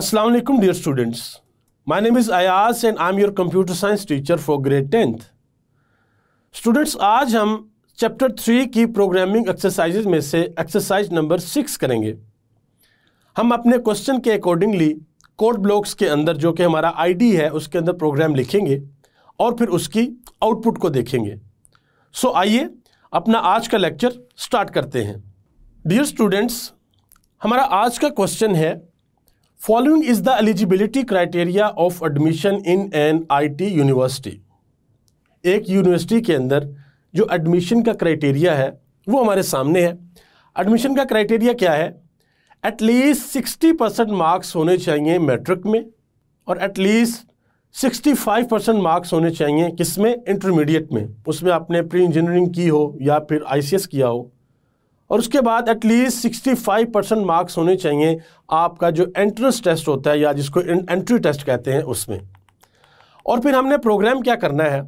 Assalamualaikum dear students. My name is Ayaz and I'm your computer science teacher for grade 10th. Students आज हम chapter three की programming exercises में से exercise number six करेंगे हम अपने क्वेश्चन के अकॉर्डिंगली कोड ब्लॉक्स के अंदर जो कि हमारा आईडी है उसके अंदर प्रोग्राम लिखेंगे और फिर उसकी आउटपुट को देखेंगे सो so, आइए अपना आज का लेक्चर स्टार्ट करते हैं डियर स्टूडेंट्स हमारा आज का क्वेश्चन है Following the eligibility criteria of admission in N I T university एक यूनिवर्सिटी के अंदर जो एडमिशन का क्राइटेरिया है वो हमारे सामने है एडमिशन का क्राइटेरिया क्या है एटलीस्ट सिक्सटी परसेंट मार्क्स होने चाहिए मैट्रिक में और at least sixty five percent marks होने चाहिए किस में इंटरमीडिएट में उसमें आपने प्री इंजीनियरिंग की हो या फिर आई किया हो और उसके बाद at least sixty five percent marks होने चाहिए आपका जो एंट्रेंस टेस्ट होता है या जिसको एंट्री टेस्ट कहते हैं उसमें और फिर हमने प्रोग्राम क्या करना है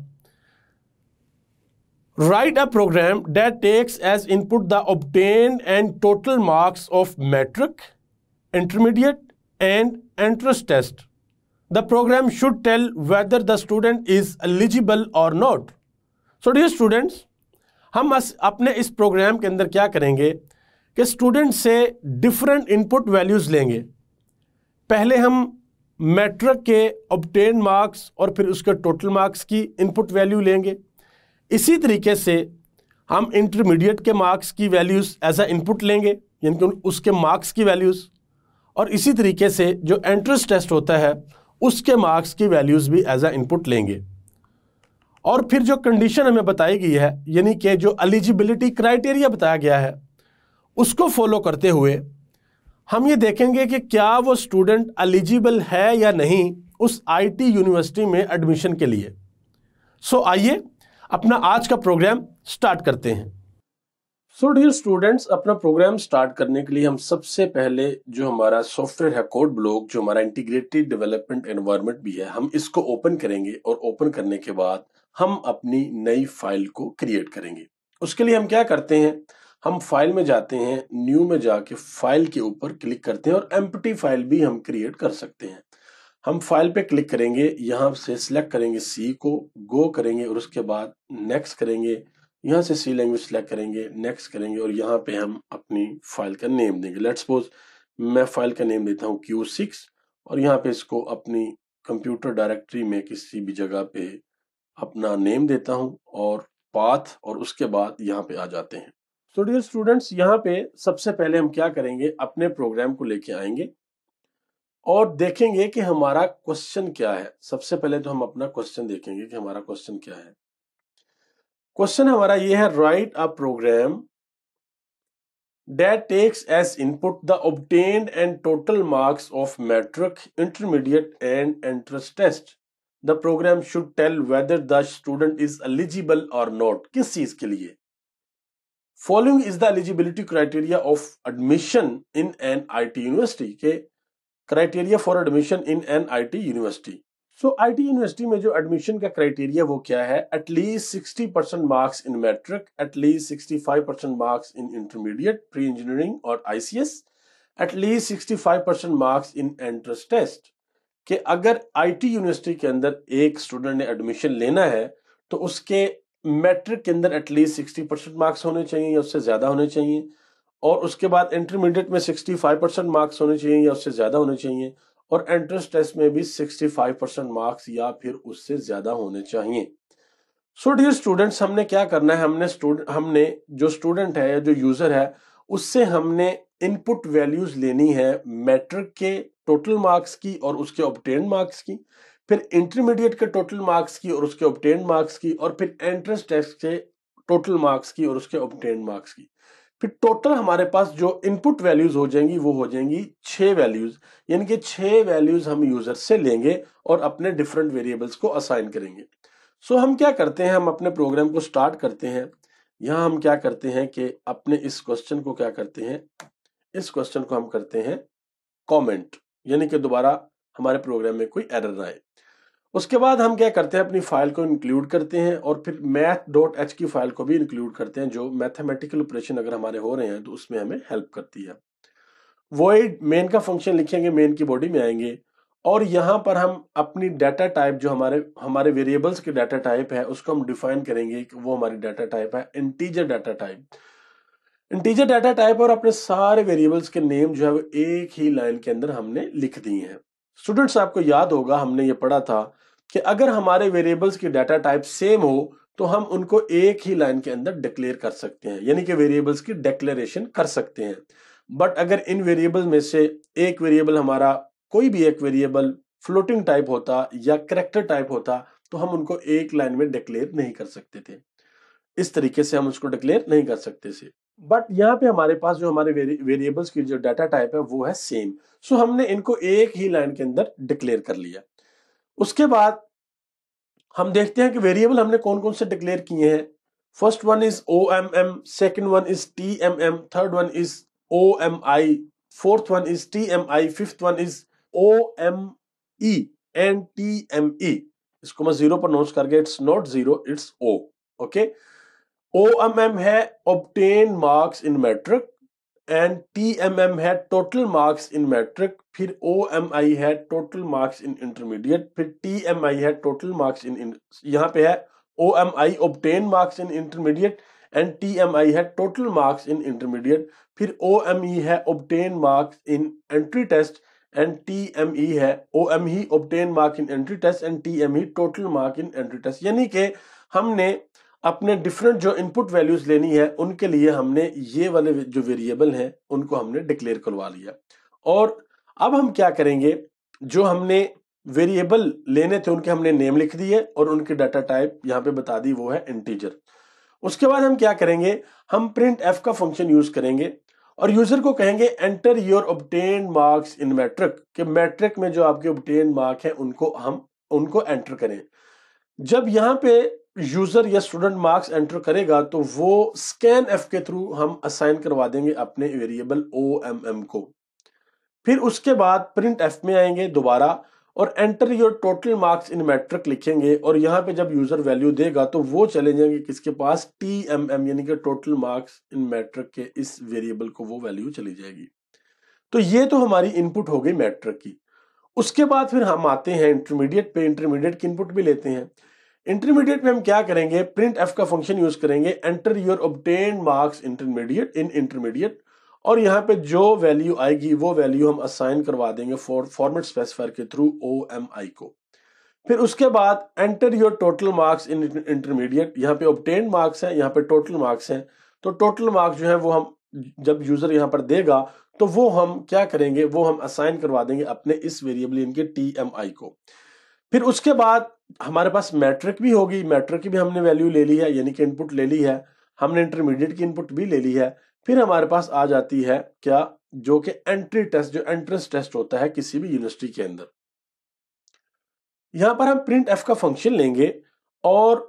write a program that takes as input the obtain and total marks of matric intermediate and entrance test the program should tell whether the student is eligible और नॉट सो डी स्टूडेंट्स हम अपने इस programme के अंदर क्या करेंगे कि student से डिफरेंट इनपुट वैल्यूज़ लेंगे पहले हम मैट्रिक के ऑबटेन मार्क्स और फिर उसके टोटल मार्क्स की इनपुट वैल्यू लेंगे इसी तरीके से हम इंटरमीडिएट के मार्क्स की वैल्यूज़ एज ए इनपुट लेंगे यानी कि उसके मार्क्स की वैल्यूज़ और इसी तरीके से जो एंट्रेंस टेस्ट होता है उसके मार्क्स की वैल्यूज़ भी एज ए इनपुट लेंगे और फिर जो कंडीशन हमें बताई गई है यानी कि जो एलिजिबिलिटी क्राइटेरिया बताया गया है उसको फॉलो करते हुए हम ये देखेंगे कि क्या वो स्टूडेंट एलिजिबल है या नहीं उस आईटी यूनिवर्सिटी में एडमिशन के लिए सो so, आइए अपना आज का प्रोग्राम स्टार्ट करते हैं सो डियर स्टूडेंट्स अपना प्रोग्राम स्टार्ट करने के लिए हम सबसे पहले जो हमारा सॉफ्टवेयर है कोड ब्लॉक जो हमारा इंटीग्रेटेड डेवलपमेंट एनवायरमेंट भी है हम इसको ओपन करेंगे और ओपन करने के बाद हम अपनी नई फाइल को क्रिएट करेंगे उसके लिए हम क्या करते हैं हम फाइल में जाते हैं न्यू में जाके फाइल के ऊपर क्लिक करते हैं और एम्प्टी फाइल भी हम क्रिएट कर सकते हैं हम फाइल पे क्लिक करेंगे यहाँ से सिलेक्ट करेंगे सी को गो करेंगे और उसके बाद नेक्स्ट करेंगे यहाँ से सी लैंग्वेज सिलेक्ट करेंगे नेक्स्ट करेंगे और यहाँ पे हम अपनी फाइल का नेम देंगे लेट सपोज मैं फाइल का नेम देता हूँ क्यू सिक्स और यहाँ पे इसको अपनी कंप्यूटर डायरेक्टरी में किसी भी जगह पे अपना नेम देता हूं और पाथ और उसके बाद यहाँ पे आ जाते हैं तो डियर स्टूडेंट्स यहाँ पे सबसे पहले हम क्या करेंगे अपने प्रोग्राम को लेके आएंगे और देखेंगे कि हमारा क्वेश्चन क्या है सबसे पहले तो हम अपना क्वेश्चन देखेंगे कि हमारा क्वेश्चन क्या है क्वेश्चन हमारा ये है write a program that takes as input the obtained and total marks of matric intermediate and entrance test the program should tell whether the student is eligible और नॉट किस चीज के लिए following is the eligibility criteria of admission in N I T university के criteria for admission in N I T university so I T university में जो admission का criteria वो क्या है at least sixty percent marks in matric at least sixty five percent marks in intermediate pre engineering और ICS at least sixty five percent marks in entrance test कि अगर IT university के अंदर एक स्टूडेंट ने एडमिशन लेना है तो उसके मैट्रिक के अंदर एटलीस्ट सिक्सटी परसेंट मार्क्स होने चाहिए या उससे ज़्यादा होने चाहिए और उसके बाद इंटरमीडिएट में सिक्सटी फाइव परसेंट मार्क्स होने चाहिए या उससे ज़्यादा होने चाहिए और एंट्रेंस टेस्ट में भी सिक्सटी फाइव परसेंट मार्क्स या फिर उससे ज़्यादा होने चाहिए सो डियर स्टूडेंट्स हमने क्या करना है हमने हमने जो स्टूडेंट है या जो यूज़र है उससे हमने इनपुट वैल्यूज़ लेनी है मैट्रिक के टोटल मार्क्स की और उसके ऑप्टेन मार्क्स की फिर इंटरमीडिएट के टोटल मार्क्स की और उसके ऑप्टेन मार्क्स की और फिर एंट्रेंस टेस्ट के टोटल मार्क्स की और उसके ऑप्टेन मार्क्स की फिर टोटल हमारे पास जो इनपुट वैल्यूज हो जाएंगी वो हो जाएंगी छः वैल्यूज यानी कि छः वैल्यूज हम यूजर से लेंगे और अपने डिफरेंट वेरिएबल्स को असाइन करेंगे सो हम क्या करते हैं हम अपने प्रोग्राम को स्टार्ट करते हैं यहाँ हम क्या करते हैं कि अपने इस क्वेश्चन को क्या करते हैं इस क्वेश्चन को हम करते हैं कमेंट यानी कि दोबारा हमारे प्रोग्राम में कोई एरर ना आए उसके बाद हम क्या करते हैं अपनी फाइल को इंक्लूड करते हैं और फिर मैथ डॉट एच की फाइल को भी इंक्लूड करते हैं जो मैथमेटिकल ऑपरेशन अगर हमारे हो रहे हैं तो उसमें हमें हेल्प करती है वॉइड मेन का फंक्शन लिखेंगे मेन की बॉडी में आएंगे और यहाँ पर हम अपनी डाटा टाइप जो हमारे हमारे वेरिएबल्स के डाटा टाइप है उसको हम डिफाइन करेंगे कि वो हमारी डाटा टाइप है integer data type integer data type और अपने सारे वेरिएबल्स के नेम जो है वो एक ही लाइन के अंदर हमने लिख दिए हैं स्टूडेंट्स आपको याद होगा हमने ये पढ़ा था कि अगर हमारे वेरिएबल्स की डाटा टाइप सेम हो तो हम उनको एक ही लाइन के अंदर डिक्लेयर कर सकते हैं यानी कि वेरिएबल्स की डिक्लेरेशन कर सकते हैं बट अगर इन वेरिएबल में से एक वेरिएबल हमारा कोई भी एक वेरिएबल फ्लोटिंग टाइप होता या करेक्टर टाइप होता तो हम उनको एक लाइन में डिक्लेयर नहीं कर सकते थे इस तरीके से हम उसको डिक्लेयर नहीं कर सकते थे बट यहाँ पे हमारे पास जो हमारे वेरिएबल्स की जो डाटा टाइप है वो है सेम सो so, हमने इनको एक ही लाइन के अंदर डिक्लेयर कर लिया उसके बाद हम देखते हैं कि वेरिएबल हमने कौन कौन से डिक्लेयर किए हैं first one is O M M second one is T M M third one is O M I fourth one is T M I fifth one is O M E and T M E इसको मैं zero पर note करके it's not zero it's O okay O M M है obtain marks in matric and T M M है total marks in matric फिर O M I है total marks in intermediate फिर T M I है total marks in यहाँ पे है O M I obtain marks in intermediate and T M I है total marks in intermediate फिर O M E है obtain marks in entry test and T M E है O M ही obtain marks in entry test and T M E total mark in entry test यानी कि हमने अपने different जो input values लेनी है उनके लिए हमने ये वाले जो वेरिएबल हैं उनको हमने डिक्लेयर करवा लिया और अब हम क्या करेंगे जो हमने वेरिएबल लेने थे उनके हमने नेम लिख दिए और उनके डाटा टाइप यहाँ पे बता दी वो है इंटीजर उसके बाद हम क्या करेंगे हम प्रिंट एफ का फंक्शन यूज करेंगे और यूजर को कहेंगे enter your obtain marks in matric के मैट्रिक में जो आपके ऑबटेन मार्क है उनको हम उनको एंटर करें जब यहाँ पे यूजर या स्टूडेंट मार्क्स एंटर करेगा तो वो स्कैन एफ के थ्रू हम असाइन करवा देंगे अपने वेरिएबल ओ एम एम को फिर उसके बाद प्रिंट एफ में आएंगे दोबारा और enter your total marks in matric लिखेंगे और यहाँ पे जब यूजर वैल्यू देगा तो वो चले जाएंगे किसके पास टी एम एम यानी कि टोटल मार्क्स इन मैट्रिक के इस वेरिएबल को वो वैल्यू चली जाएगी तो ये तो हमारी इनपुट हो गई मैट्रिक की उसके बाद फिर हम आते हैं इंटरमीडिएट पे इंटरमीडिएट की इनपुट भी लेते हैं इंटरमीडिएट में हम क्या करेंगे प्रिंट एफ का फंक्शन यूज करेंगे enter your obtain marks intermediate in intermediate और यहाँ पे जो वैल्यू आएगी वो वैल्यू हम असाइन करवा देंगे फॉर फॉर्मेट स्पेसिफायर के थ्रू ओ एम आई को फिर उसके बाद enter your total marks in intermediate यहाँ पे ऑब्टेन मार्क्स हैं यहाँ पे टोटल मार्क्स हैं तो टोटल मार्क्स जो है वो हम जब यूजर यहाँ पर देगा तो वो हम क्या करेंगे वो हम असाइन करवा देंगे अपने इस वेरिएबल इनके टी एम आई को फिर उसके बाद हमारे पास मैट्रिक भी होगी मैट्रिक की भी हमने वैल्यू ले ली है यानी कि इनपुट ले ली है हमने इंटरमीडिएट की इनपुट भी ले ली है फिर हमारे पास आ जाती है क्या जो कि एंट्री टेस्ट जो एंट्रेंस टेस्ट होता है किसी भी यूनिवर्सिटी के अंदर यहां पर हम प्रिंट एफ का फंक्शन लेंगे और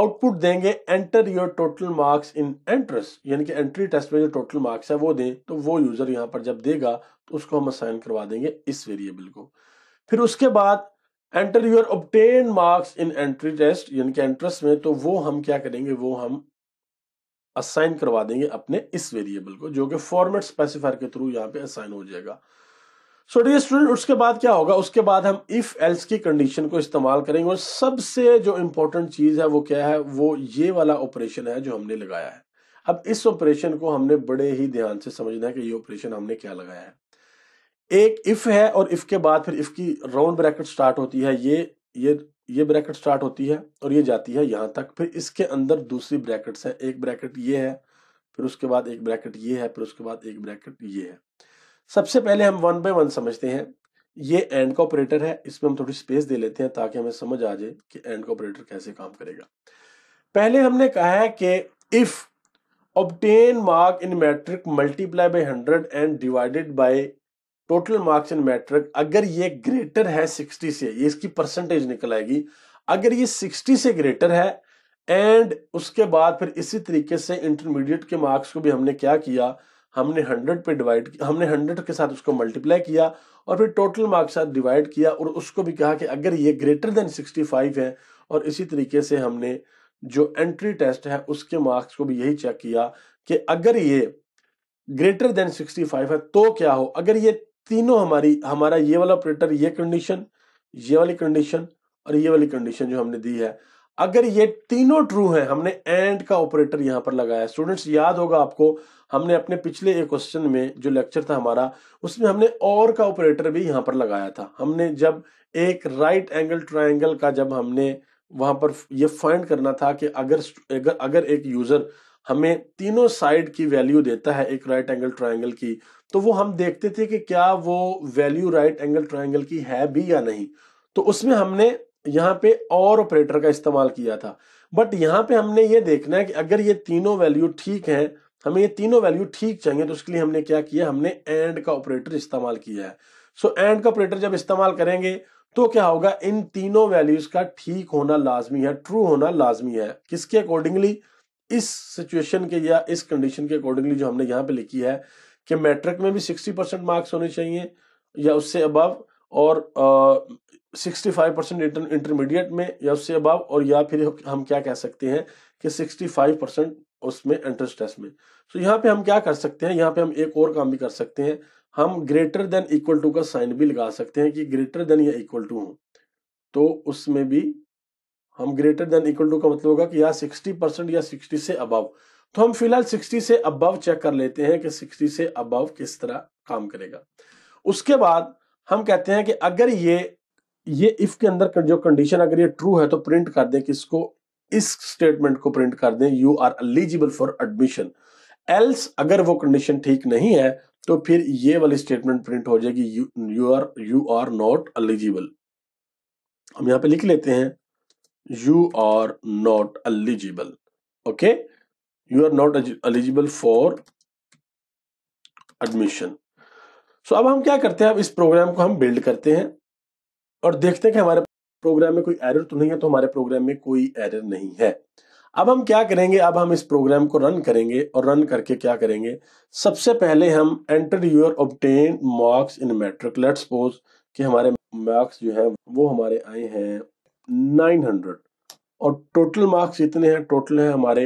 आउटपुट देंगे enter your total marks in entrance यानी कि एंट्री टेस्ट में जो टोटल मार्क्स है वो दें तो वो यूजर यहां पर जब देगा तो उसको हम असाइन करवा देंगे इस वेरिएबल को फिर उसके बाद enter your obtain marks in entry test यानी कि एंट्रेंस में तो वो हम क्या करेंगे वो हम असाइन करवा देंगे अपने इस वेरिएबल को जो कि फॉर्मेट स्पेसिफायर के थ्रू यहाँ पे असाइन हो जाएगा सो डी स्टूडेंट उसके बाद क्या होगा उसके बाद हम इफ एल्स की कंडीशन को इस्तेमाल करेंगे और सबसे जो इंपॉर्टेंट चीज है वो क्या है वो ये वाला ऑपरेशन है जो हमने लगाया है अब इस ऑपरेशन को हमने बड़े ही ध्यान से समझना है कि ये ऑपरेशन हमने क्या लगाया है एक इफ है और इफ के बाद फिर इफ की राउंड ब्रैकेट स्टार्ट होती है ये ये ये ब्रैकेट स्टार्ट होती है और ये जाती है यहाँ तक फिर इसके अंदर दूसरी ब्रैकेट्स है एक ब्रैकेट ये है फिर उसके बाद एक ब्रैकेट ये है फिर उसके बाद एक ब्रैकेट ये है सबसे पहले हम वन बाय वन समझते हैं ये एंड का ऑपरेटर है इसमें हम थोड़ी स्पेस दे लेते हैं ताकि हमें समझ आ जाए कि एंड का ऑपरेटर कैसे काम करेगा पहले हमने कहा है कि if obtain mark in matric multiply by hundred and divided by total marks in matric अगर ये ग्रेटर है 60 से ये इसकी परसेंटेज निकल आएगी अगर ये 60 से ग्रेटर है एंड उसके बाद फिर इसी तरीके से इंटरमीडिएट के मार्क्स को भी हमने क्या किया हमने 100 पे डिवाइड हमने 100 के साथ उसको मल्टीप्लाई किया और फिर टोटल मार्क्स साथ डिवाइड किया और उसको भी कहा कि अगर ये ग्रेटर देन 65 है और इसी तरीके से हमने जो एंट्री टेस्ट है उसके मार्क्स को भी यही चेक किया कि अगर ये ग्रेटर देन 65 है तो क्या हो अगर ये तीनों हमारी हमारा ये वाला ऑपरेटर ये कंडीशन ये वाली कंडीशन और ये वाली कंडीशन जो हमने दी है अगर ये तीनों ट्रू है हमने एंड का ऑपरेटर यहां पर लगाया स्टूडेंट्स याद होगा आपको हमने अपने पिछले एक क्वेश्चन में जो लेक्चर था हमारा उसमें हमने और का ऑपरेटर भी यहां पर लगाया था हमने जब एक राइट एंगल ट्राइंगल का जब हमने वहां पर ये फाइंड करना था कि अगर, अगर एक यूजर हमें तीनों साइड की वैल्यू देता है एक राइट एंगल ट्राइंगल की तो वो हम देखते थे कि क्या वो वैल्यू राइट एंगल ट्राइंगल की है भी या नहीं तो उसमें हमने यहाँ पे और ऑपरेटर का इस्तेमाल किया था बट यहाँ पे हमने ये देखना है कि अगर ये तीनों वैल्यू ठीक है हमें ये तीनों वैल्यू ठीक चाहिए तो उसके लिए हमने क्या किया हमने एंड का ऑपरेटर इस्तेमाल किया है सो so, एंड का ऑपरेटर जब इस्तेमाल करेंगे तो क्या होगा इन तीनों वैल्यूज का ठीक होना लाजमी है ट्रू होना लाजमी है किसके अकॉर्डिंगली इस सिचुएशन के या इस कंडीशन के अकॉर्डिंगली जो हमने यहाँ पे लिखी है कि मैट्रिक में भी सिक्सटी परसेंट मार्क्स होने चाहिए या उससे अबव और सिक्सटी फाइव परसेंट इंटरमीडिएट में या उससे अबव और या फिर हम क्या कह सकते हैं कि सिक्सटी फाइव परसेंट उसमें एंट्रेंस टेस्ट में तो so, यहाँ पे हम क्या कर सकते हैं यहाँ पे हम एक और काम भी कर सकते हैं हम ग्रेटर देन इक्वल टू का साइन भी लगा सकते हैं कि ग्रेटर देन या इक्वल टू हो तो उसमें भी हम ग्रेटर देन इक्वल टू का मतलब होगा कि या सिक्सटी परसेंट या सिक्सटी से अबव तो हम फिलहाल सिक्सटी से अबव चेक कर लेते हैं कि सिक्सटी से अबव किस तरह काम करेगा उसके बाद हम कहते हैं कि अगर ये ये इफ के अंदर जो कंडीशन अगर ये ट्रू है तो प्रिंट कर दें किसको इस स्टेटमेंट को प्रिंट कर दें you are eligible for admission else अगर वो कंडीशन ठीक नहीं है तो फिर ये वाली स्टेटमेंट प्रिंट हो जाएगी you are you are not eligible हम यहां पे लिख लेते हैं you are not eligible okay you are not eligible for admission so अब हम क्या करते हैं अब इस प्रोग्राम को हम बिल्ड करते हैं और देखते हैं कि हमारे प्रोग्राम में कोई एरर तो नहीं है तो हमारे प्रोग्राम में कोई एरर नहीं है अब हम क्या करेंगे अब हम इस प्रोग्राम को रन करेंगे और रन करके क्या करेंगे सबसे पहले हम enter your obtain marks in matric let suppose कि हमारे मार्क्स जो है वो हमारे आए हैं नाइन हंड्रेड और टोटल मार्क्स इतने हैं टोटल हैं हमारे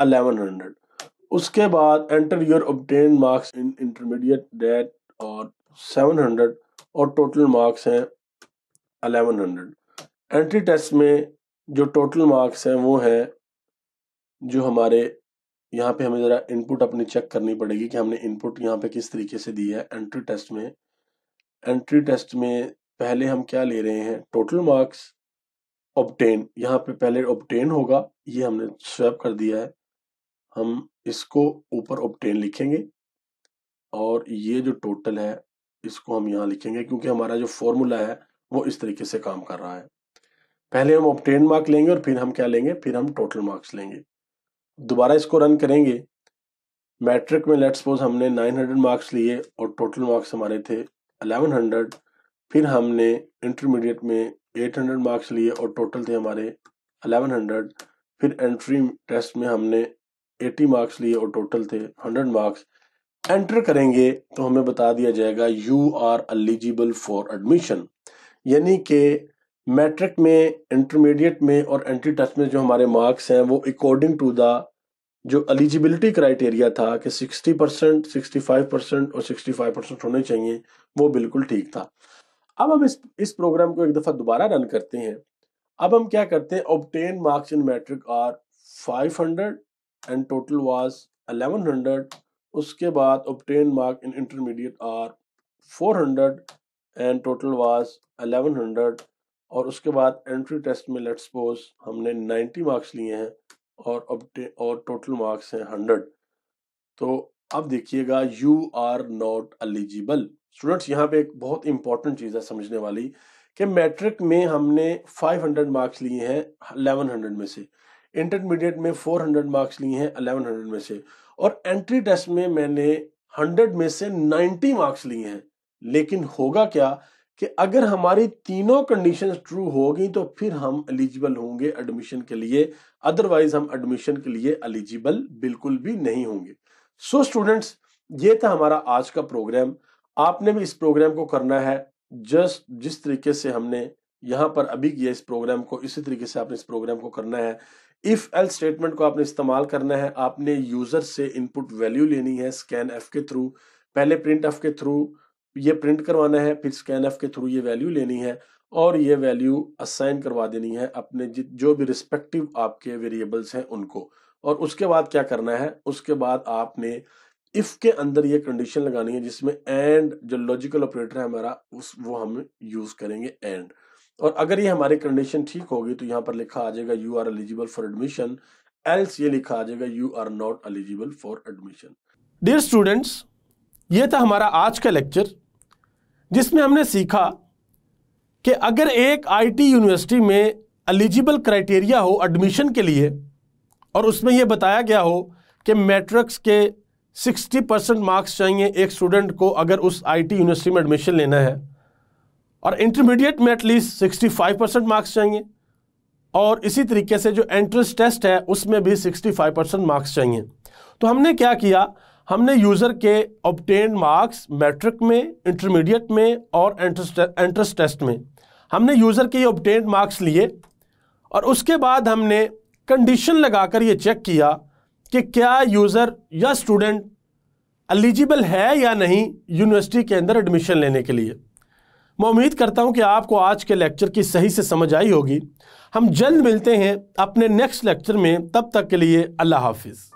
अलेवन हंड्रेड उसके बाद enter your obtain marks in intermediate that और सेवन हंड्रेड और टोटल मार्क्स हैं अलेवन हंड्रेड एंट्री टेस्ट में जो टोटल मार्क्स हैं वो हैं जो हमारे यहाँ पे हमें ज़रा इनपुट अपनी चेक करनी पड़ेगी कि हमने इनपुट यहाँ पे किस तरीके से दी है एंट्री टेस्ट में एंट्री टेस्ट में पहले हम क्या ले रहे हैं टोटल मार्क्स ऑबटेन यहाँ पे पहले ऑबटेन होगा ये हमने स्वैप कर दिया है हम इसको ऊपर ऑबटेन लिखेंगे और ये जो टोटल है इसको हम यहाँ लिखेंगे क्योंकि हमारा जो फॉर्मूला है वो इस तरीके से काम कर रहा है पहले हम ऑबटेन मार्क लेंगे और फिर हम क्या लेंगे फिर हम टोटल मार्क्स लेंगे दोबारा इसको रन करेंगे मैट्रिक में लेट्स सपोज हमने 900 मार्क्स लिए और टोटल मार्क्स हमारे थे 1100 फिर हमने इंटरमीडिएट में 800 मार्क्स लिए और टोटल थे हमारे 1100 फिर एंट्री टेस्ट में हमने 80 मार्क्स लिए और टोटल थे 100 मार्क्स एंटर करेंगे तो हमें बता दिया जाएगा you are eligible for admission यानी कि मैट्रिक में इंटरमीडिएट में और एंट्री टेस्ट में जो हमारे मार्क्स हैं वो अकॉर्डिंग टू द जो एलिजिबिलिटी क्राइटेरिया था कि 60 परसेंट सिक्सटी और 65 परसेंट होने चाहिए वो बिल्कुल ठीक था अब हम इस इस प्रोग्राम को एक दफ़ा दोबारा रन करते हैं अब हम क्या करते हैं obtain marks in matric are 500 and total was 1100 उसके बाद obtain mark in intermediate are 400 and total was 1100 और उसके बाद एंट्री टेस्ट में लेट्स सपोज हमने 90 मार्क्स लिए हैं और ऑबटेन और टोटल मार्क्स हैं 100 तो अब देखिएगा you are not eligible students यहाँ पे एक बहुत इंपॉर्टेंट चीज़ है समझने वाली कि मैट्रिक में हमने 500 मार्क्स लिए हैं 1100 में से इंटरमीडिएट में 400 मार्क्स लिए हैं 1100 में से और एंट्री टेस्ट में मैंने 100 में से 90 मार्क्स लिए हैं लेकिन होगा क्या कि अगर हमारी तीनों कंडीशन ट्रू होगी तो फिर हम एलिजिबल होंगे एडमिशन के लिए अदरवाइज हम एडमिशन के लिए एलिजिबल बिल्कुल भी नहीं होंगे सो so, स्टूडेंट्स ये था हमारा आज का प्रोग्राम आपने भी इस प्रोग्राम को करना है जस्ट जिस तरीके से हमने यहाँ पर अभी किया इस प्रोग्राम को इसी तरीके से आपने इस प्रोग्राम को करना है इफ एल स्टेटमेंट को आपने इस्तेमाल करना है आपने यूजर से इनपुट वैल्यू लेनी है स्कैन एफ के थ्रू पहले प्रिंट एफ के थ्रू ये प्रिंट करवाना है फिर स्कैन एफ के थ्रू ये वैल्यू लेनी है और ये वैल्यू असाइन करवा देनी है अपने जो भी रिस्पेक्टिव आपके वेरिएबल्स हैं उनको और उसके बाद क्या करना है उसके बाद आपने इफ के अंदर ये कंडीशन लगानी है जिसमें एंड जो लॉजिकल ऑपरेटर है हमारा उस वो हम यूज करेंगे एंड और अगर ये हमारी कंडीशन ठीक होगी तो यहाँ पर लिखा आ जाएगा you are eligible for admission else ये लिखा आ जाएगा you are not eligible for admission dear students ये था हमारा आज का लेक्चर जिसमें हमने सीखा कि अगर एक आईटी यूनिवर्सिटी में एलिजिबल क्राइटेरिया हो एडमिशन के लिए और उसमें यह बताया गया हो कि मैट्रिक्स के सिक्सटी परसेंट मार्क्स चाहिए एक स्टूडेंट को अगर उस आईटी यूनिवर्सिटी में एडमिशन लेना है और इंटरमीडिएट में at least sixty five percent marks चाहिए और इसी तरीके से जो एंट्रेंस टेस्ट है उसमें भी सिक्सटी फाइव परसेंट मार्क्स चाहिए तो हमने क्या किया हमने यूज़र के ऑप्टेन मार्क्स मैट्रिक में इंटरमीडिएट में और एंट्रेंस टेस्ट में हमने यूज़र के ये ऑप्टेन मार्क्स लिए और उसके बाद हमने कंडीशन लगाकर ये चेक किया कि क्या यूज़र या स्टूडेंट एलिजिबल है या नहीं यूनिवर्सिटी के अंदर एडमिशन लेने के लिए मैं उम्मीद करता हूं कि आपको आज के लेक्चर की सही से समझ आई होगी हम जल्द मिलते हैं अपने नेक्स्ट लेक्चर में तब तक के लिए अल्लाह हाफिज़